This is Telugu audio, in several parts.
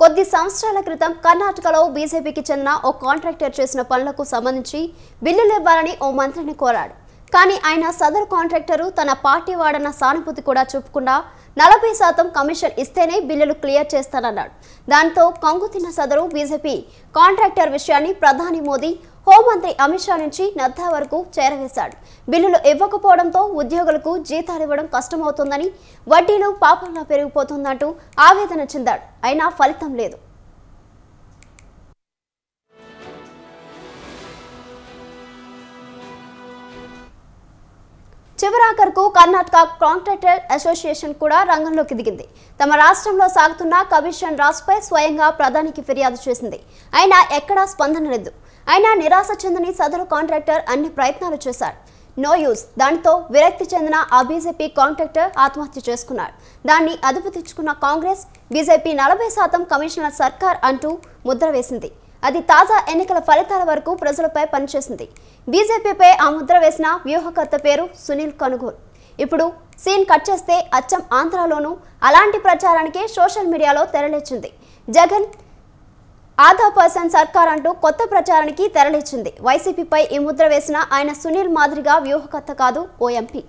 కొద్ది సంవత్సరాల క్రితం కర్ణాటకలో బీజేపీకి చెందిన ఓ కాంట్రాక్టర్ చేసిన పనులకు సంబంధించి బిల్లులు ఇవ్వాలని ఓ మంత్రిని కోరాడు కానీ ఆయన సదరు కాంట్రాక్టరు తన పార్టీ వాడన్న సానుభూతి కూడా చూపకుండా నలభై శాతం కమిషన్ ఇస్తేనే బిల్లులు క్లియర్ చేస్తానన్నాడు దాంతో కంగుతిన్న సదరు బీజేపీ కాంట్రాక్టర్ విషయాన్ని ప్రధాని మోదీ హోంమంత్రి అమిత్ షా నుంచి నద్దా వరకు చేరవేశాడు బిల్లులు ఇవ్వకపోవడంతో ఉద్యోగులకు జీతాలు ఇవ్వడం కష్టమవుతుందని వడ్డీలు పాపంలో పెరిగిపోతుందంటూ ఆవేదన చెందాడు అయినా ఫలితం లేదు చివరాఖరుకు కర్ణాటక కాంట్రాక్టర్ అసోసియేషన్ కూడా రంగంలోకి దిగింది తమ రాష్ట్రంలో సాగుతున్న కమిషన్ రాజుపై స్వయంగా ప్రధానికి ఫిర్యాదు చేసింది అయినా ఎక్కడా స్పందన లేదు అయినా నిరాశ చెందని సదరు కాంట్రాక్టర్ అన్ని ప్రయత్నాలు చేశారు నో యూస్ దాంతో విరక్తి చెందిన ఆ బీజేపీ కాంట్రాక్టర్ ఆత్మహత్య చేసుకున్నాడు దాన్ని అదుపు తెచ్చుకున్న కాంగ్రెస్ బీజేపీ నలభై శాతం కమిషన్ల సర్కార్ అంటూ ముద్ర వేసింది అది తాజా ఎన్నికల ఫలితాల వరకు ప్రజలపై పనిచేసింది బీజేపీపై ఆ ముద్ర వేసిన వ్యూహకర్త పేరు సునీల్ కనుగోల్ ఇప్పుడు సీన్ కట్ చేస్తే అచ్చం ఆంధ్రాలోనూ అలాంటి ప్రచారానికే సోషల్ మీడియాలో తెరలేచింది జగన్ ఆధా పర్సన్ సర్కార్ అంటూ కొత్త ప్రచారానికి తెరలిచ్చింది వైసీపీపై ఈ ముద్ర వేసిన ఆయన సునీల్ మాదిరిగా వ్యూహకర్త కాదు ఓ ఎంపీ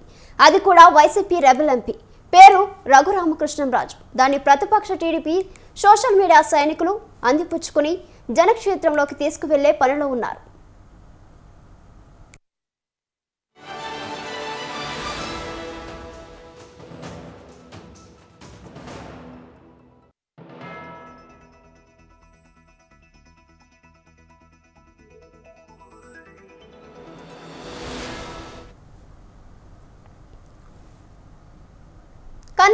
అది కూడా వైసీపీ రెబల్ ఎంపీ పేరు రఘురామకృష్ణంరాజు దాన్ని ప్రతిపక్ష టీడీపీ సోషల్ మీడియా సైనికులు అందిపుచ్చుకుని జనక్షేత్రంలోకి తీసుకువెళ్లే పనిలో ఉన్నారు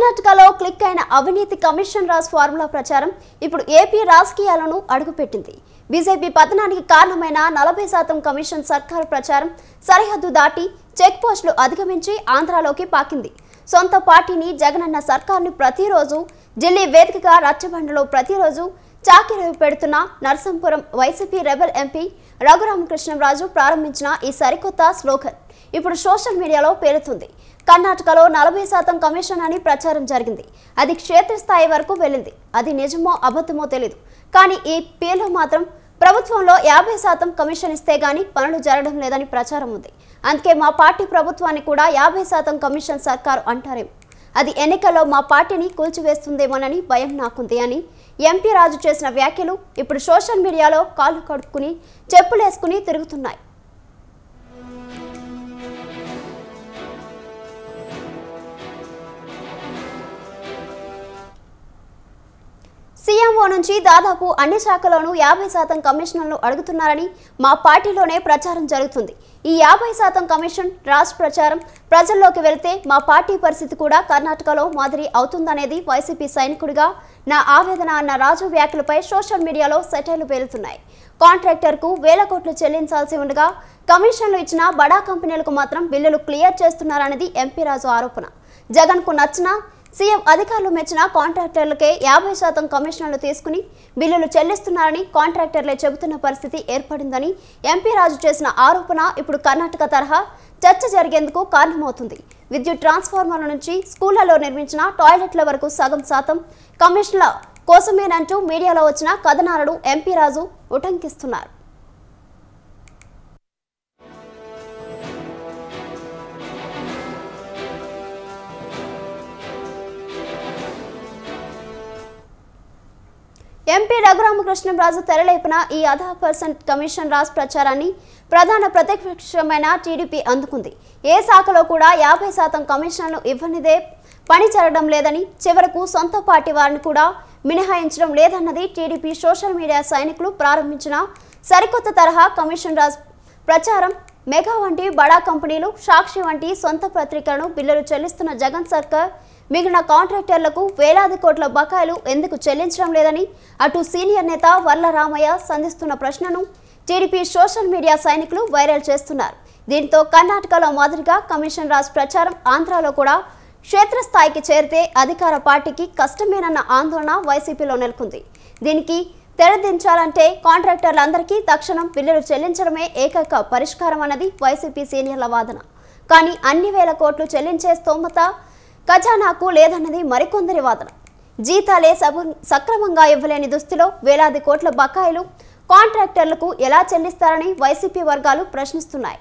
కర్ణాటకలో క్లిక్ అయిన అవినీతి కమిషన్ రాజ్ ఫార్ములా ప్రచారం ఇప్పుడు ఏపీ రాజకీయాలను అడుగుపెట్టింది బీజేపీ పతనానికి కారణమైన నలభై శాతం కమిషన్ సర్కార్ ప్రచారం సరిహద్దు దాటి చెక్ పోస్టులు అధిగమించి ఆంధ్రాలోకి పాకింది సొంత పార్టీని జగనన్న సర్కార్ని ప్రతిరోజు ఢిల్లీ వేదికగా రచ్చబండలో ప్రతిరోజు చాకిరి పెడుతున్న నర్సంపురం వైసీపీ రెబల్ ఎంపీ రఘురామకృష్ణరాజు ప్రారంభించిన ఈ సరికొత్త స్లోగన్ ఇప్పుడు సోషల్ మీడియాలో పేరుతుంది కర్ణాటకలో నలభై శాతం కమిషన్ అని ప్రచారం జరిగింది అది క్షేత్రస్థాయి వరకు వెళ్ళింది అది నిజమో అబద్ధమో తెలియదు కానీ ఈ పేలు మాత్రం ప్రభుత్వంలో యాభై శాతం కమిషన్ ఇస్తే గానీ పనులు జరగడం లేదని ప్రచారం ఉంది అందుకే మా పార్టీ ప్రభుత్వాన్ని కూడా యాభై శాతం కమిషన్ సర్కారు అంటారేమో అది ఎన్నికల్లో మా పార్టీని కూల్చివేస్తుందేమోనని భయం నాకుంది అని ఎంపీ రాజు చేసిన వ్యాఖ్యలు ఇప్పుడు సోషల్ మీడియాలో కాళ్ళు కడుక్కుని చెప్పులేసుకుని తిరుగుతున్నాయి ఎంపీడీఓ నుంచి దాదాపు అన్ని శాఖలోనూ యాభై శాతం కమిషన్లను అడుగుతున్నారని మా పార్టీలోనే ప్రచారం జరుగుతుంది ఈ యాభై శాతం కమిషన్ రాష్ట్ర ప్రచారం ప్రజల్లోకి వెళ్తే మా పార్టీ పరిస్థితి కూడా కర్ణాటకలో మాదిరి అవుతుందనేది వైసీపీ సైనికుడిగా నా ఆవేదన అన్న రాజు వ్యాఖ్యలపై సోషల్ మీడియాలో సెటైలు పేలుతున్నాయి కాంట్రాక్టర్కు వేల కోట్లు చెల్లించాల్సి ఉండగా కమిషన్లు ఇచ్చిన బడా కంపెనీలకు మాత్రం బిల్లులు క్లియర్ చేస్తున్నారనేది ఎంపీ రాజు ఆరోపణ జగన్కు నచ్చిన సీఎం అధికారులు మెచ్చిన కాంట్రాక్టర్లకే యాభై శాతం కమిషన్లు తీసుకుని బిల్లులు చెల్లిస్తున్నారని కాంట్రాక్టర్లే చెబుతున్న పరిస్థితి ఏర్పడిందని ఎంపీ రాజు చేసిన ఆరోపణ ఇప్పుడు కర్ణాటక తరహా చర్చ జరిగేందుకు కారణమవుతుంది విద్యుత్ ట్రాన్స్ఫార్మర్ల నుంచి స్కూళ్లలో నిర్మించిన టాయిలెట్ల వరకు సగం శాతం కమిషన్ల కోసమేనంటూ మీడియాలో వచ్చిన కథనాలను ఎంపీ రాజు ఉటంకిస్తున్నారు ఎంపీ రాజు తెరలేపిన ఈ అధా పర్సెంట్ కమిషన్ రాజ్ ప్రచారాన్ని ప్రధాన ప్రతిపక్షమైన టీడీపీ అందుకుంది ఏ శాఖలో కూడా యాభై శాతం కమిషన్లు ఇవ్వనిదే పని లేదని చివరకు సొంత పార్టీ వారిని కూడా మినహాయించడం లేదన్నది టీడీపీ సోషల్ మీడియా సైనికులు ప్రారంభించిన సరికొత్త తరహా కమిషన్ రాజ్ ప్రచారం మెగా వంటి బడా కంపెనీలు సాక్షి వంటి సొంత పత్రికలను బిల్లులు చెల్లిస్తున్న జగన్ సర్కార్ మిగిలిన కాంట్రాక్టర్లకు వేలాది కోట్ల బకాయిలు ఎందుకు చెల్లించడం లేదని అటు సీనియర్ నేత వర్ల రామయ్య సంధిస్తున్న ప్రశ్నను టీడీపీ సోషల్ మీడియా సైనికులు వైరల్ చేస్తున్నారు దీంతో కర్ణాటకలో మాదిరిగా కమిషన్ రాజ్ ప్రచారం ఆంధ్రాలో కూడా క్షేత్రస్థాయికి చేరితే అధికార పార్టీకి కష్టమేనన్న ఆందోళన వైసీపీలో నెలకొంది దీనికి తెరదించాలంటే కాంట్రాక్టర్లందరికీ తక్షణం బిల్లులు చెల్లించడమే ఏకైక పరిష్కారం అన్నది వైసీపీ సీనియర్ల వాదన కానీ అన్ని వేల కోట్లు చెల్లించే స్తోమత ఖజానాకు లేదన్నది మరికొందరి వాదన జీతాలే సక్రమంగా ఇవ్వలేని దుస్తులో వేలాది కోట్ల బకాయిలు కాంట్రాక్టర్లకు ఎలా చెల్లిస్తారని వైసీపీ వర్గాలు ప్రశ్నిస్తున్నాయి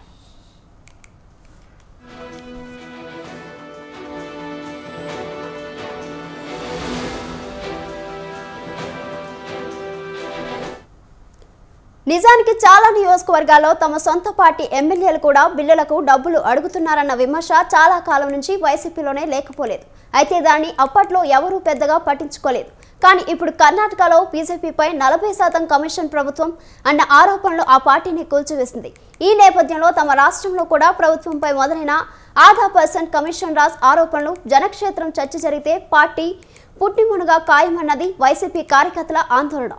నిజానికి చాలా నియోజకవర్గాల్లో తమ సొంత పార్టీ ఎమ్మెల్యేలు కూడా బిల్లులకు డబ్బులు అడుగుతున్నారన్న విమర్శ చాలా కాలం నుంచి వైసీపీలోనే లేకపోలేదు అయితే దాన్ని అప్పట్లో ఎవరూ పెద్దగా పట్టించుకోలేదు కానీ ఇప్పుడు కర్ణాటకలో బీజేపీపై నలభై శాతం కమిషన్ ప్రభుత్వం అన్న ఆరోపణలు ఆ పార్టీని కూల్చివేసింది ఈ నేపథ్యంలో తమ రాష్ట్రంలో కూడా ప్రభుత్వంపై మొదలైన ఆధా పర్సెంట్ కమిషన్ రాజ్ ఆరోపణలు జనక్షేత్రం చర్చ జరిగితే పార్టీ పుట్టిమునుగా ఖాయమన్నది వైసీపీ కార్యకర్తల ఆందోళన